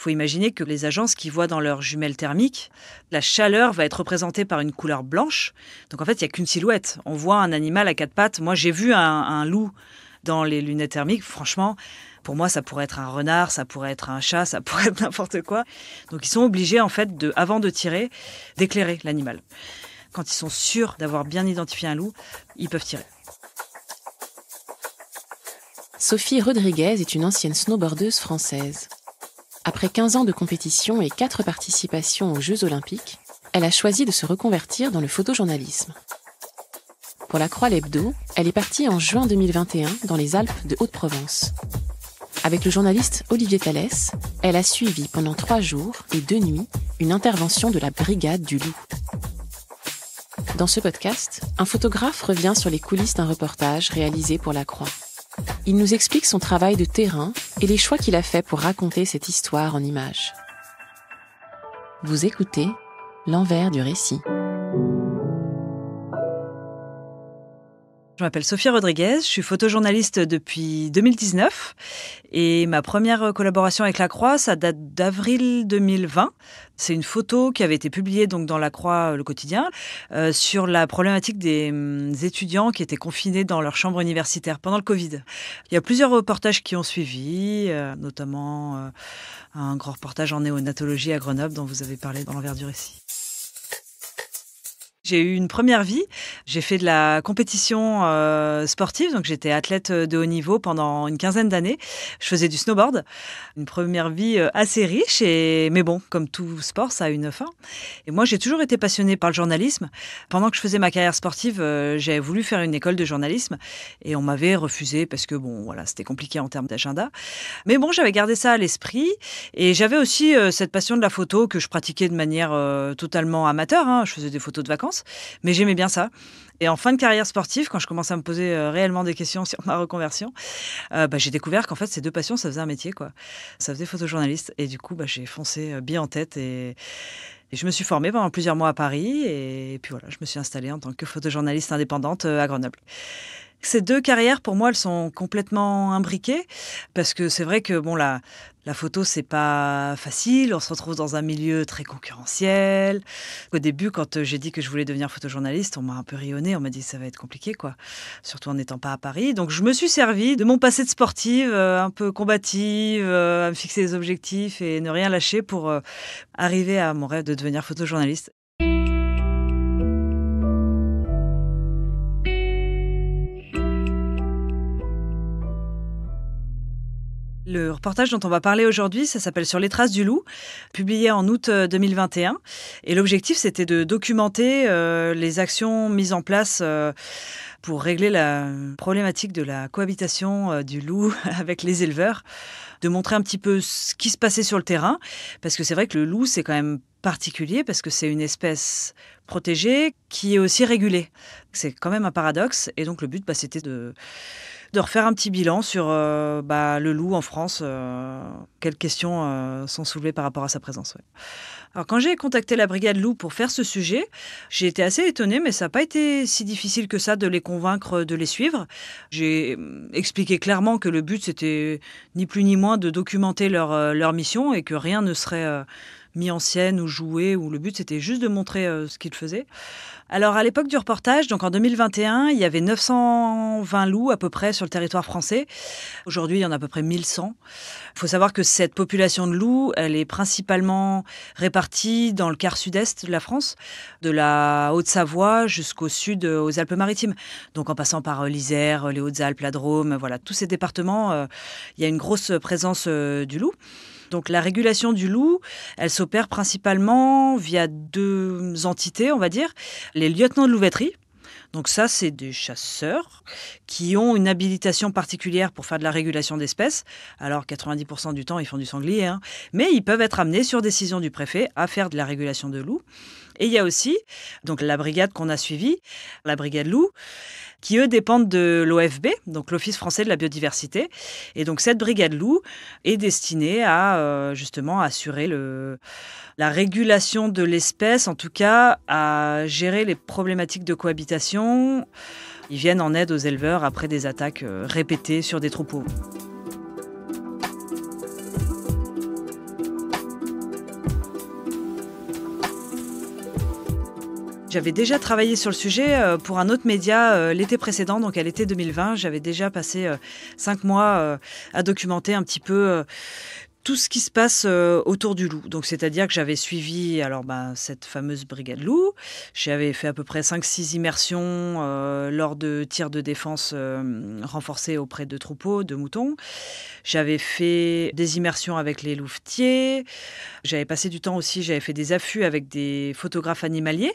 faut imaginer que les agences qui voient dans leurs jumelles thermiques, la chaleur va être représentée par une couleur blanche. Donc en fait, il n'y a qu'une silhouette. On voit un animal à quatre pattes. Moi, j'ai vu un, loup dans les lunettes thermiques. Franchement, pour moi, ça pourrait être un renard, ça pourrait être un chat, ça pourrait être n'importe quoi. Donc ils sont obligés, en fait, de, avant de tirer, d'éclairer l'animal. Quand ils sont sûrs d'avoir bien identifié un loup, ils peuvent tirer. Sophie Rodriguez est une ancienne snowboardeuse française. Après 15 ans de compétition et 4 participations aux Jeux olympiques, elle a choisi de se reconvertir dans le photojournalisme. Pour la Croix Lebdo, elle est partie en juin 2021 dans les Alpes de Haute-Provence. Avec le journaliste Olivier Thalès, elle a suivi pendant 3 jours et 2 nuits une intervention de la Brigade du Loup. Dans ce podcast, un photographe revient sur les coulisses d'un reportage réalisé pour la Croix. Il nous explique son travail de terrain et les choix qu'il a fait pour raconter cette histoire en images. Vous écoutez l'envers du récit. Je m'appelle Sophie Rodriguez, je suis photojournaliste depuis 2019 et ma première collaboration avec La Croix, ça date d'avril 2020. C'est une photo qui avait été publiée donc dans La Croix, euh, le quotidien, euh, sur la problématique des hum, étudiants qui étaient confinés dans leur chambre universitaire pendant le Covid. Il y a plusieurs reportages qui ont suivi, euh, notamment un grand reportage en néonatologie à Grenoble dont vous avez parlé dans l'envers du récit. J'ai eu une première vie. J'ai fait de la compétition euh, sportive, donc j'étais athlète de haut niveau pendant une quinzaine d'années. Je faisais du snowboard, une première vie euh, assez riche, et mais bon, comme tout sport, ça a une fin. Et moi, j'ai toujours été passionnée par le journalisme. Pendant que je faisais ma carrière sportive, euh, j'avais voulu faire une école de journalisme, et on m'avait refusé parce que bon, voilà, c'était compliqué en termes d'agenda. Mais bon, j'avais gardé ça à l'esprit, et j'avais aussi cette passion de la photo que je pratiquais de manière totalement amateur. Hein. Je faisais des photos de vacances mais j'aimais bien ça. Et en fin de carrière sportive, quand je commençais à me poser euh, réellement des questions sur ma reconversion, euh, bah, j'ai découvert qu'en fait, ces deux passions, ça faisait un métier. quoi. Ça faisait photojournaliste. Et du coup, bah, j'ai foncé euh, bien en tête et... je me suis formée pendant plusieurs mois à Paris. Et... et puis voilà, je me suis installée en tant que photojournaliste indépendante à Grenoble. Ces deux carrières, pour moi, elles sont complètement imbriquées parce que c'est vrai que bon, la, la photo, c'est pas facile. On se retrouve dans un milieu très concurrentiel. Au début, quand euh, j'ai dit que je voulais devenir photojournaliste, on m'a un peu rayonnée. On m'a dit ça va être compliqué, quoi. Surtout en n'étant pas à Paris. Donc, je me suis servi de mon passé de sportive, euh, un peu combative, euh, à me fixer des objectifs et ne rien lâcher pour arriver à mon rêve de devenir photojournaliste. Le reportage dont on va parler aujourd'hui, ça s'appelle Sur les traces du loup, publié en août 2021. Euh, et l'objectif, c'était de documenter euh, les actions mises en place euh, pour régler la problématique de la cohabitation du loup avec les éleveurs, de montrer un petit peu ce qui se passait sur le terrain, parce que c'est vrai que le loup, c'est quand même particulier parce que c'est une espèce protégée qui est aussi régulée. C'est quand même un paradoxe. Et donc le but, bah, c'était de de refaire un petit bilan sur euh, bah, le loup en France. Euh, quelles questions euh, sont soulevées par rapport à sa présence Alors quand j'ai contacté la brigade loup pour faire ce sujet, j'ai été assez étonnée, mais ça n'a pas été si difficile que ça de les convaincre de les suivre. J'ai mm, expliqué clairement que le but c'était ni plus ni moins de documenter leur, leur mission et que rien ne serait mis en ou joué, où le but c'était juste de montrer euh, ce qu'il faisait. Alors à l'époque du reportage, donc en 2021, il y avait 920 loups à peu près sur le territoire français. Aujourd'hui, il y en a à peu près 1100. Il faut savoir que cette population de loups, elle est principalement répartie dans le quart sud-est de la France, de la Haute-Savoie jusqu'au sud euh, aux Alpes-Maritimes. Donc en passant par euh, l'Isère, les Hautes-Alpes, la Drôme, voilà, tous ces départements, il y a une grosse présence du loup. Donc la régulation du loup, elle s'opère principalement via deux entités, on va dire, les lieutenants de louveterie. Donc ça, c'est des chasseurs qui ont une habilitation particulière pour faire de la régulation d'espèces. Alors 90% du temps, ils font du sanglier, hein. mais ils peuvent être amenés sur décision du préfet à faire de la régulation de loups. Et il y a aussi donc la brigade qu'on a suivie, la brigade loup qui eux dépendent de l'OFB, donc l'Office français de la biodiversité. Et donc cette brigade loup est destinée à euh, justement assurer la régulation de l'espèce, en tout cas à gérer les problématiques de cohabitation. Ils viennent en aide aux éleveurs après des attaques euh, répétées sur des troupeaux. J'avais déjà travaillé sur le sujet euh, pour un autre média euh, l'été précédent, donc à l'été 2020. J'avais déjà passé euh, cinq mois à documenter un petit peu tout ce qui se passe euh, autour du loup. Donc, c'est-à-dire que j'avais suivi alors bah, cette fameuse brigade loup. J'avais fait à peu près 5-6 immersions euh, lors de tirs de défense euh, renforcés auprès de troupeaux, de moutons. J'avais fait des immersions avec les louvetiers. J'avais passé du temps aussi, j'avais fait des affûts avec des photographes animaliers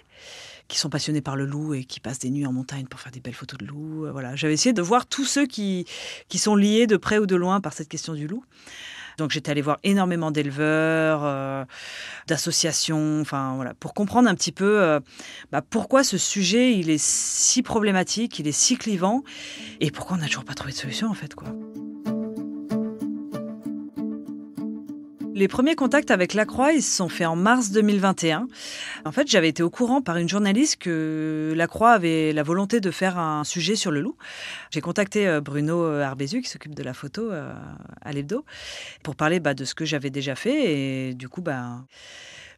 qui sont passionnés par le loup et qui passent des nuits en montagne pour faire des belles photos de loup. Voilà, j'avais essayé de voir tous ceux qui sont liés de près ou de loin par cette question du loup. Donc j'étais allée voir énormément d'éleveurs, euh, d'associations, enfin voilà, pour comprendre un petit peu euh, bah, pourquoi ce sujet il est si problématique, il est si clivant, et pourquoi on n'a toujours pas trouvé de solution en fait quoi. Les premiers contacts avec La Croix, ils se sont faits en mars 2021. En fait, j'avais été au courant par une journaliste que La Croix avait la volonté de faire un sujet sur le loup. J'ai contacté euh, Bruno euh, Arbezu, qui s'occupe de la photo euh, à l'hebdo, pour parler bah, de ce que j'avais déjà fait. Et du coup, bah,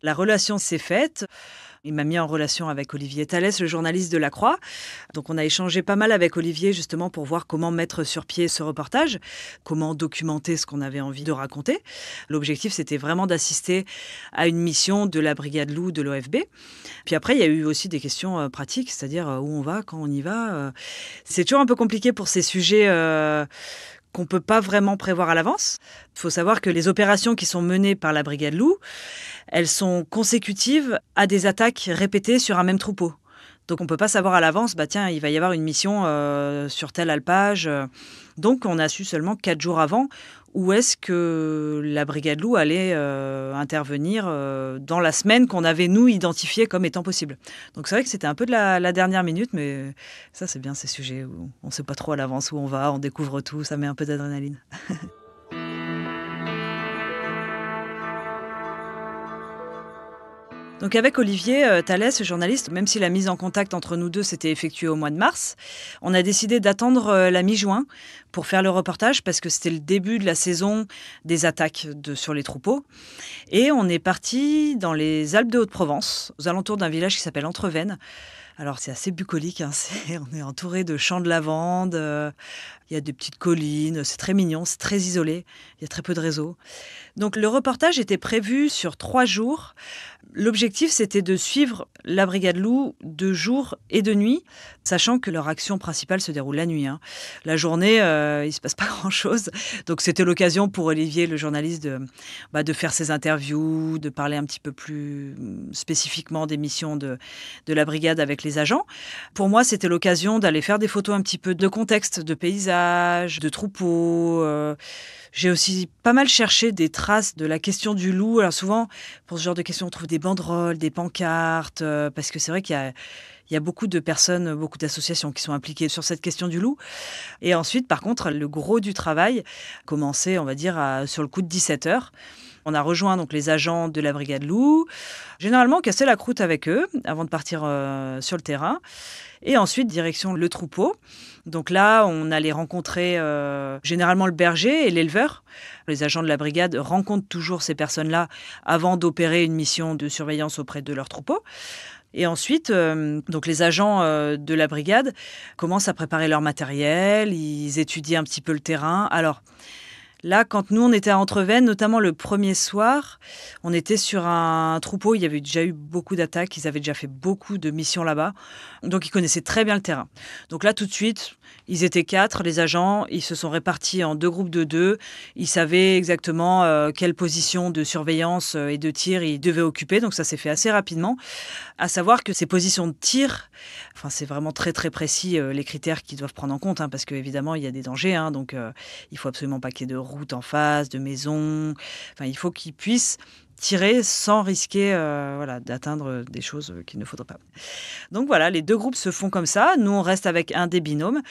la relation s'est faite. Il m'a mis en relation avec Olivier Thalès, le journaliste de La Croix. Donc on a échangé pas mal avec Olivier justement pour voir comment mettre sur pied ce reportage, comment documenter ce qu'on avait envie de raconter. L'objectif c'était vraiment d'assister à une mission de la brigade loup de l'OFB. Puis après il y a eu aussi des questions euh, pratiques, c'est-à-dire euh, où on va, quand on y va. Euh. C'est toujours un peu compliqué pour ces sujets qu'on ne peut pas vraiment prévoir à l'avance. Il faut savoir que les opérations qui sont menées par la brigade loup, elles sont consécutives à des attaques répétées sur un même troupeau. Donc on ne peut pas savoir à l'avance, bah tiens, il va y avoir une mission euh, sur tel alpage. Euh. Donc on a su seulement quatre jours avant où est-ce que la brigade loup allait euh, intervenir euh, dans la semaine qu'on avait nous identifié comme étant possible Donc c'est vrai que c'était un peu de la, la, dernière minute, mais ça c'est bien ces sujets où on ne sait pas trop à l'avance où on va, on découvre tout, ça met un peu d'adrénaline. Donc avec Olivier euh, Thalès, journaliste, même si la mise en contact entre nous deux s'était effectuée au mois de mars, on a décidé d'attendre euh, la mi-juin pour faire le reportage parce que c'était le début de la saison des attaques sur les troupeaux. Et on est parti dans les Alpes de Haute-Provence, aux alentours d'un village qui s'appelle Entrevennes. Alors c'est assez bucolique, hein, on est entouré de champs de lavande, euh, il y a des petites collines, c'est très mignon, c'est très isolé, il y a très peu de réseau. Donc le reportage était prévu sur trois jours. L'objectif, c'était de suivre la brigade loup de jour et de nuit, sachant que leur action principale se déroule la nuit. Hein. La journée, euh, il ne se passe pas grand-chose. Donc c'était l'occasion pour Olivier, le journaliste, de, bah, faire ses interviews, de parler un petit peu plus mm, spécifiquement des missions de, la brigade avec les agents. Pour moi, c'était l'occasion d'aller faire des photos un petit peu de contexte, de paysages, de troupeaux. Euh, j'ai aussi pas mal cherché des traces de la question du loup. Alors souvent, pour ce genre de questions, on trouve des banderoles, des pancartes, euh, parce que c'est vrai qu'il y a... beaucoup de personnes, beaucoup d'associations qui sont impliquées sur cette question du loup. Et ensuite, par contre, le gros du travail commencé, on va dire, sur le coup de 17 heures. On a rejoint donc les agents de la brigade loup. Généralement, on cassait la croûte avec eux avant de partir euh, sur le terrain. Et ensuite, direction le troupeau. Donc là, on allait rencontrer euh, généralement le berger et l'éleveur. Les agents de la brigade rencontrent toujours ces personnes-là avant d'opérer une mission de surveillance auprès de leur troupeau. Et ensuite, euh, donc les agents de la brigade commencent à préparer leur matériel, ils étudient un petit peu le terrain. Alors, Là, quand nous, on était à Entrevennes, notamment le premier soir, on était sur un troupeau. Il y avait déjà eu beaucoup d'attaques. Ils avaient déjà fait beaucoup de missions là-bas. Donc, ils connaissaient très bien le terrain. Donc là, tout de suite, ils étaient quatre, les agents. Ils se sont répartis en deux groupes de deux. Ils savaient exactement euh, quelle position de surveillance euh, et de tir ils devaient occuper. Donc, ça s'est fait assez rapidement. À savoir que ces positions de tir, enfin, c'est vraiment très, très précis euh, les critères qu'ils doivent prendre en compte. Hein, parce qu'évidemment, il y a des dangers. Hein, donc, il faut absolument pas qu'il y ait de route en face, de maison Enfin, il faut qu'ils puissent tirer sans risquer euh, voilà, d'atteindre des choses qu'il ne faudrait pas. Donc voilà, les deux groupes se font comme ça. Nous, on reste avec un des binômes.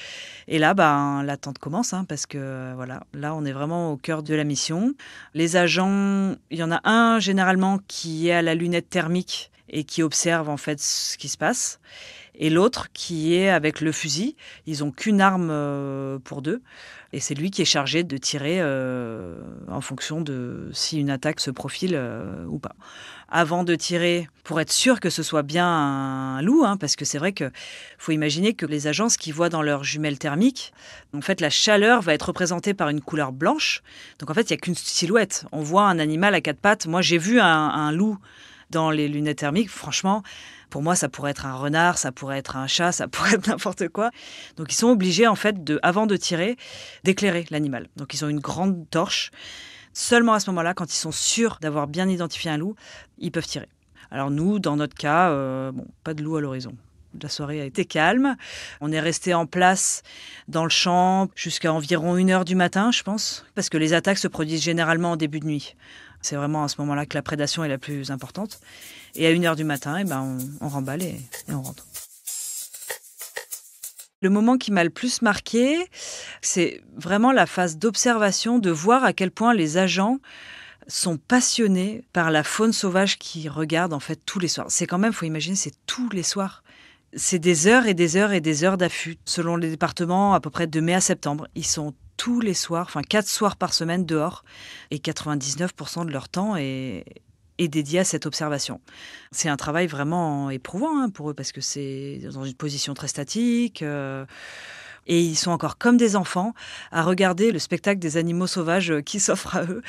Et là, ben, l'attente commence, hein, parce que voilà, là, on est vraiment au cœur de la mission. Les agents, il y en a un généralement qui est à la lunette thermique et qui observe en fait ce qui se passe et l'autre qui est avec le fusil. Ils n'ont qu'une arme euh, pour deux, et c'est lui qui est chargé de tirer euh, en fonction de si une attaque se profile euh, ou pas. Avant de tirer, pour être sûr que ce soit bien un loup, hein, parce que c'est vrai qu'il faut imaginer que les agences qui voient dans leur jumelles thermique, en fait, la chaleur va être représentée par une couleur blanche. Donc en fait, il n'y a qu'une silhouette. On voit un animal à quatre pattes. Moi, j'ai vu un loup dans les lunettes thermiques, franchement, pour moi, ça pourrait être un renard, ça pourrait être un chat, ça pourrait être n'importe quoi. Donc, ils sont obligés, en fait, de, avant de tirer, d'éclairer l'animal. Donc, ils ont une grande torche. Seulement à ce moment-là, quand ils sont sûrs d'avoir bien identifié un loup, ils peuvent tirer. Alors, nous, dans notre cas, euh, pas de loup à l'horizon. La soirée a été calme. On est resté en place dans le champ jusqu'à environ 1h du matin, je pense, parce que les attaques se produisent généralement en début de nuit. C'est vraiment à ce moment-là que la prédation est la plus importante. Et à une heure du matin, et eh ben, on, remballe et, on rentre. Le moment qui m'a le plus marqué, c'est vraiment la phase d'observation, de voir à quel point les agents sont passionnés par la faune sauvage qui regarde en fait tous les soirs. C'est quand même, faut imaginer, c'est tous les soirs. C'est des heures et des heures et des heures d'affût. Selon les départements, à peu près de mai à septembre, ils sont tous les soirs, enfin quatre soirs par semaine dehors, et 99% de leur temps est, dédié à cette observation. C'est un travail vraiment éprouvant hein, pour eux parce que c'est dans une position très statique. Euh, et ils sont encore comme des enfants à regarder le spectacle des animaux sauvages euh, qui s'offrent à eux.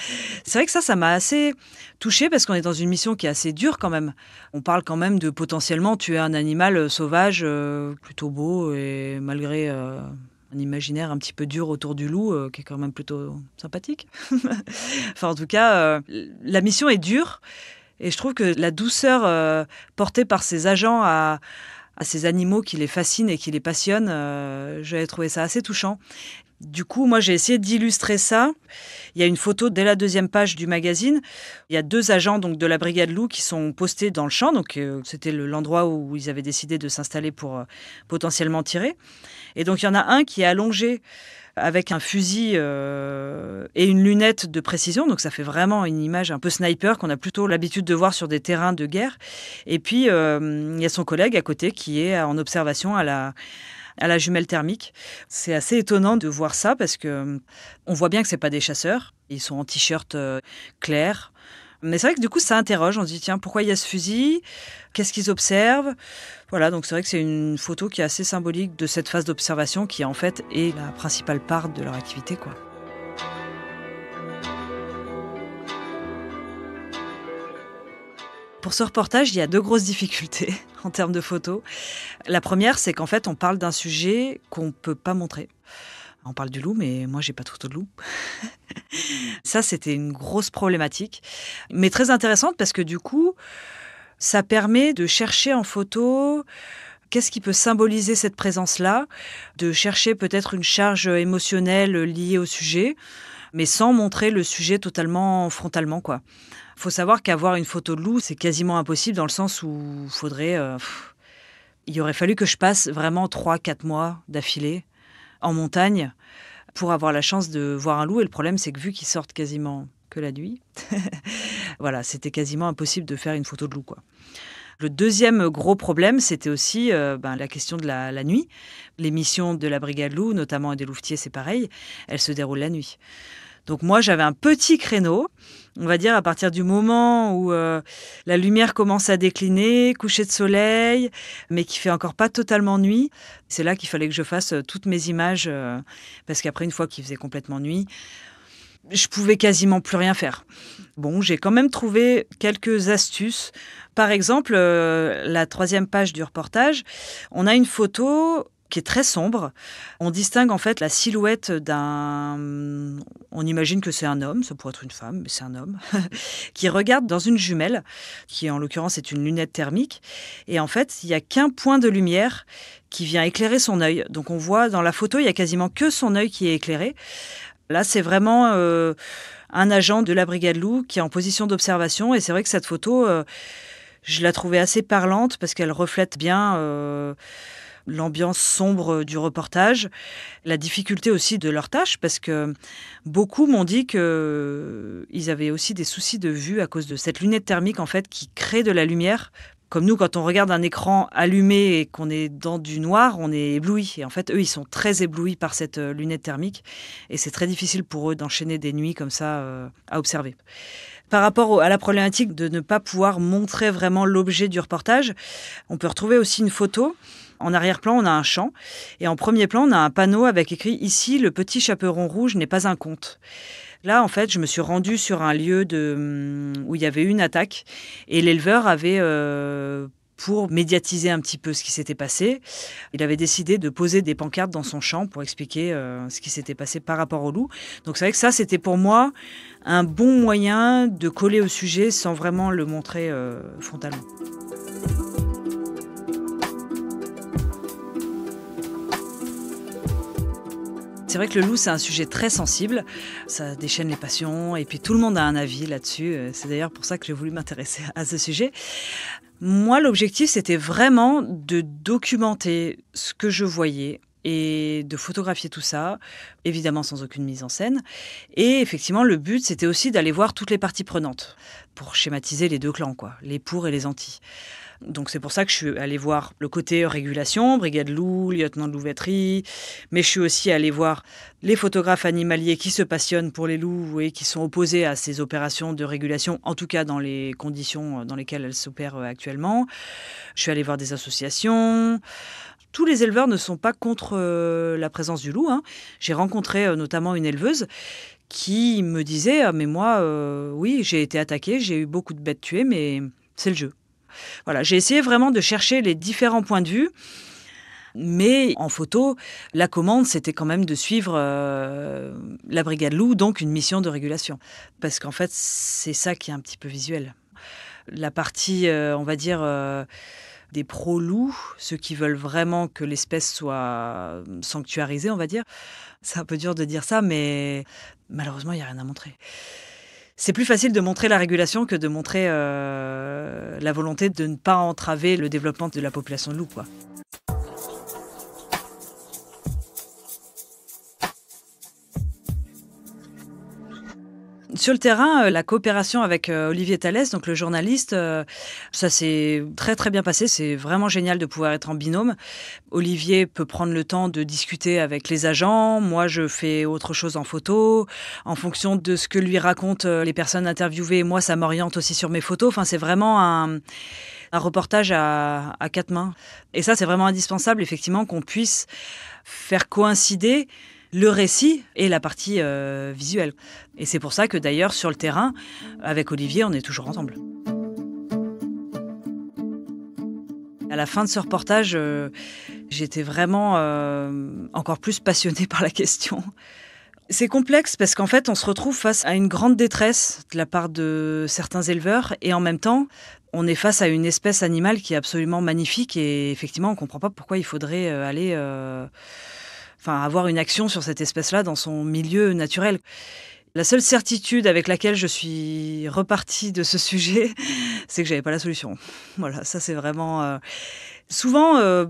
C'est vrai que ça, ça m'a assez touchée parce qu'on est dans une mission qui est assez dure quand même. On parle quand même de potentiellement tuer un animal sauvage euh, plutôt beau et malgré un imaginaire un petit peu dur autour du loup, euh, qui est quand même plutôt sympathique. enfin, en tout cas, euh, la mission est dure. Et je trouve que la douceur euh, portée par ces agents à, à, ces animaux qui les fascinent et qui les passionnent, j'ai trouvé ça assez touchant. Du coup, moi, j'ai essayé d'illustrer ça. Il y a une photo dès la deuxième page du magazine. Il y a deux agents donc de la brigade Loup qui sont postés dans le champ. Donc, euh, c'était l'endroit où ils avaient décidé de s'installer pour euh, potentiellement tirer. Et donc, il y en a un qui est allongé avec un fusil euh, et une lunette de précision. Donc ça fait vraiment une image un peu sniper qu'on a plutôt l'habitude de voir sur des terrains de guerre. Et puis il y a son collègue à côté qui est en observation à la, à la jumelle thermique. C'est assez étonnant de voir ça parce que euh, on voit bien que c'est pas des chasseurs. Ils sont en t-shirt euh, clair. Mais c'est vrai que du coup, ça interroge. On se dit, tiens, pourquoi il y a ce fusil Qu'est-ce qu'ils observent Voilà, donc c'est vrai que c'est une photo qui est assez symbolique de cette phase d'observation qui, en fait, est la principale part de leur activité. quoi. Pour ce reportage, il y a deux grosses difficultés en termes de photos. La première, c'est qu'en fait, on parle d'un sujet qu'on ne peut pas montrer. On parle du loup, mais moi, j'ai pas trop de loup. ça, c'était une grosse problématique, mais très intéressante parce que du coup, ça permet de chercher en photo Qu'est-ce qui peut symboliser cette présence-là De chercher peut-être une charge émotionnelle liée au sujet, mais sans montrer le sujet totalement frontalement, quoi. Faut savoir qu'avoir une photo de loup, c'est quasiment impossible dans le sens où faudrait. Euh, il aurait fallu que je passe vraiment 3-4 mois d'affilée en montagne pour avoir la chance de voir un loup. Et le problème, c'est que vu qu'ils sortent quasiment que la nuit, voilà, c'était quasiment impossible de faire une photo de loup, le deuxième gros problème, c'était aussi euh, ben, la question de la, nuit. Les missions de la brigade loup, notamment et des louvetiers, c'est pareil, elles se déroulent la nuit. Donc moi, j'avais un petit créneau, on va dire à partir du moment où euh, la lumière commence à décliner, coucher de soleil, mais qui fait encore pas totalement nuit. C'est là qu'il fallait que je fasse euh, toutes mes images, parce qu'après, une fois qu'il faisait complètement nuit, je pouvais quasiment plus rien faire. Bon, j'ai quand même trouvé quelques astuces. Par exemple, euh, la troisième page du reportage, on a une photo qui est très sombre. On distingue en fait la silhouette d'un... On imagine que c'est un homme, ça pourrait être une femme, mais c'est un homme, qui regarde dans une jumelle, qui en l'occurrence est une lunette thermique. Et en fait, il n'y a qu'un point de lumière qui vient éclairer son œil. Donc on voit dans la photo, il y a quasiment que son œil qui est éclairé. Là, c'est vraiment euh, un agent de la brigade Loup qui est en position d'observation. Et c'est vrai que cette photo, euh, je la trouvais assez parlante parce qu'elle reflète bien euh, l'ambiance sombre du reportage, la difficulté aussi de leur tâche parce que beaucoup m'ont dit qu'ils avaient aussi des soucis de vue à cause de cette lunette thermique en fait qui crée de la lumière comme nous, quand on regarde un écran allumé et qu'on est dans du noir, on est ébloui. Et en fait, eux, ils sont très éblouis par cette euh, lunette thermique. Et c'est très difficile pour eux d'enchaîner des nuits comme ça euh, à observer. Par rapport à la problématique de ne pas pouvoir montrer vraiment l'objet du reportage, on peut retrouver aussi une photo. En arrière-plan, on a un champ. Et en premier plan, on a un panneau avec écrit Ici, le petit chaperon rouge n'est pas un conte. Là, en fait, je me suis rendue sur un lieu hum, où il y avait une attaque et l'éleveur avait euh, pour médiatiser un petit peu ce qui s'était passé. Il avait décidé de poser des pancartes dans son champ pour expliquer euh, ce qui s'était passé par rapport au loup. Donc c'est vrai que ça, c'était pour moi un bon moyen de coller au sujet sans vraiment le montrer euh, frontalement. C'est vrai que le loup, c'est un sujet très sensible. Ça déchaîne les passions et puis tout le monde a un avis là-dessus. Euh, c'est d'ailleurs pour ça que j'ai voulu m'intéresser à ce sujet. Moi, l'objectif, c'était vraiment de documenter ce que je voyais et de photographier tout ça, évidemment sans aucune mise en scène. Et effectivement, le but, c'était aussi d'aller voir toutes les parties prenantes pour schématiser les deux clans, quoi, les pour et les anti. Donc c'est pour ça que je suis allée voir le côté régulation, brigade loup, lieutenant de louveterie, mais je suis aussi allée voir les photographes animaliers qui se passionnent pour les loups, et qui sont opposés à ces opérations de régulation, en tout cas dans les conditions euh, dans lesquelles elles s'opèrent euh, actuellement. Je suis allée voir des associations. Tous les éleveurs ne sont pas contre euh, la présence du loup. Hein. J'ai rencontré notamment une éleveuse qui me disait, ah, mais moi, oui, j'ai été attaquée, j'ai eu beaucoup de bêtes tuées, mais c'est le jeu. Voilà, j'ai essayé vraiment de chercher les différents points de vue. Mais en photo, la commande, c'était quand même de suivre euh, la brigade loup, donc une mission de régulation. Parce qu'en fait, c'est ça qui est un petit peu visuel. La partie, euh, on va dire, euh, des pro-loups, ceux qui veulent vraiment que l'espèce soit sanctuarisée, on va dire. C'est un peu dur de dire ça, mais malheureusement, il n'y a rien à montrer c'est plus facile de montrer la régulation que de montrer euh, la volonté de ne pas entraver le développement de la population de loups. Quoi. Sur le terrain, euh, la coopération avec euh, Olivier Thalès, donc le journaliste, euh, ça s'est très très bien passé. C'est vraiment génial de pouvoir être en binôme. Olivier peut prendre le temps de discuter avec les agents. Moi, je fais autre chose en photo. En fonction de ce que lui racontent les personnes interviewées, moi, ça m'oriente aussi sur mes photos. Enfin, c'est vraiment un, reportage à, à quatre mains. Et ça, c'est vraiment indispensable, effectivement, qu'on puisse faire coïncider le récit et la partie euh, visuelle. Et c'est pour ça que d'ailleurs sur le terrain, avec Olivier, on est toujours ensemble. À la fin de ce reportage, euh, j'étais vraiment euh, encore plus passionnée par la question. C'est complexe parce qu'en fait, on se retrouve face à une grande détresse de la part de certains éleveurs et en même temps, on est face à une espèce animale qui est absolument magnifique et effectivement, on ne comprend pas pourquoi il faudrait aller enfin, avoir une action sur cette espèce-là dans son milieu naturel. La seule certitude avec laquelle je suis repartie de ce sujet, c'est que j'avais pas la solution. Voilà, ça c'est vraiment euh, souvent. Euh,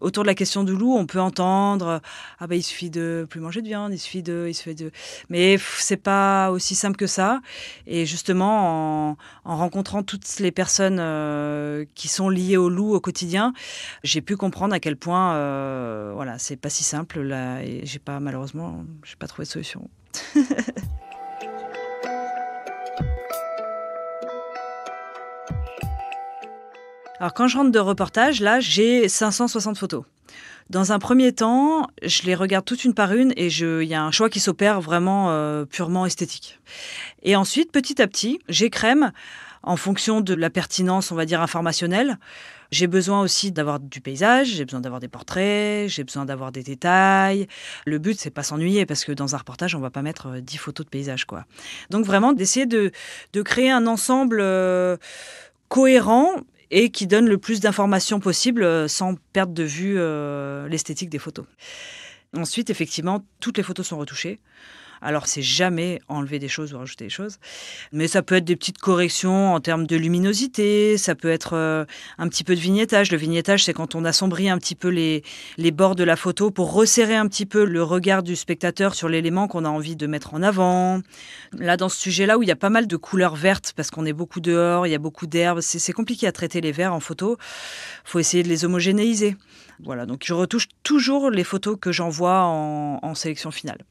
autour de la question du loup, on peut entendre ah ben il suffit de plus manger de viande, il suffit de, il suffit de, mais c'est pas aussi simple que ça. Et justement, en, rencontrant toutes les personnes euh, qui sont liées au loup au quotidien, j'ai pu comprendre à quel point, euh, voilà, c'est pas si simple là. Et j'ai pas malheureusement, j'ai pas trouvé de solution. Alors quand je rentre de reportage, là, j'ai 560 photos. Dans un premier temps, je les regarde toutes une par une et il y a un choix qui s'opère vraiment euh, purement esthétique. Et ensuite, petit à petit, j'écrème en fonction de la pertinence, on va dire, informationnelle. J'ai besoin aussi d'avoir du paysage, j'ai besoin d'avoir des portraits, j'ai besoin d'avoir des détails. Le but, c'est pas s'ennuyer parce que dans un reportage, on va pas mettre 10 euh, photos de paysage, quoi. Donc vraiment, d'essayer de, créer un ensemble euh, cohérent et qui donne le plus d'informations possible euh, sans perdre de vue euh, l'esthétique des photos. Ensuite, effectivement, toutes les photos sont retouchées. Alors, c'est jamais enlever des choses ou rajouter des choses. Mais ça peut être des petites corrections en termes de luminosité, ça peut être euh, un petit peu de vignettage. Le vignettage, c'est quand on assombrit un petit peu les, bords de la photo pour resserrer un petit peu le regard du spectateur sur l'élément qu'on a envie de mettre en avant. Là, dans ce sujet-là, où il y a pas mal de couleurs vertes, parce qu'on est beaucoup dehors, il y a beaucoup d'herbes, c'est compliqué à traiter les verts en photo. Il faut essayer de les homogénéiser. Voilà, donc je retouche toujours les photos que j'envoie en, sélection finale.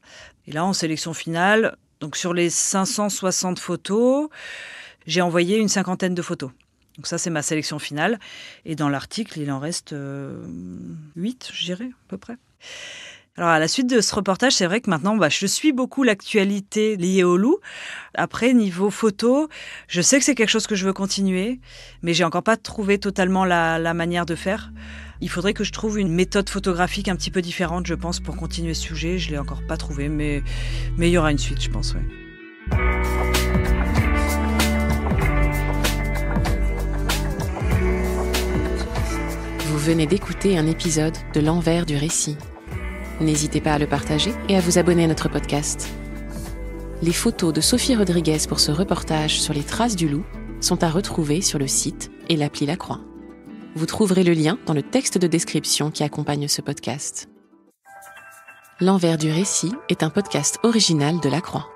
Et là, en sélection finale, donc sur les 560 photos, j'ai envoyé une cinquantaine de photos. Donc ça, c'est ma sélection finale. Et dans l'article, il en reste 8, euh, je dirais, à peu près. Alors à la suite de ce reportage, c'est vrai que maintenant, bah, je suis beaucoup l'actualité liée au loup. Après, niveau photo, je sais que c'est quelque chose que je veux continuer, mais j'ai encore pas trouvé totalement la, manière de faire. Il faudrait que je trouve une méthode photographique un petit peu différente, je pense, pour continuer ce sujet. Je l'ai encore pas trouvé, mais mais il y aura une suite, je pense, ouais. Vous venez d'écouter un épisode de L'envers du récit N'hésitez pas à le partager et à vous abonner à notre podcast. Les photos de Sophie Rodriguez pour ce reportage sur les traces du loup sont à retrouver sur le site et l'appli La Croix. Vous trouverez le lien dans le texte de description qui accompagne ce podcast. L'envers du récit est un podcast original de La Croix.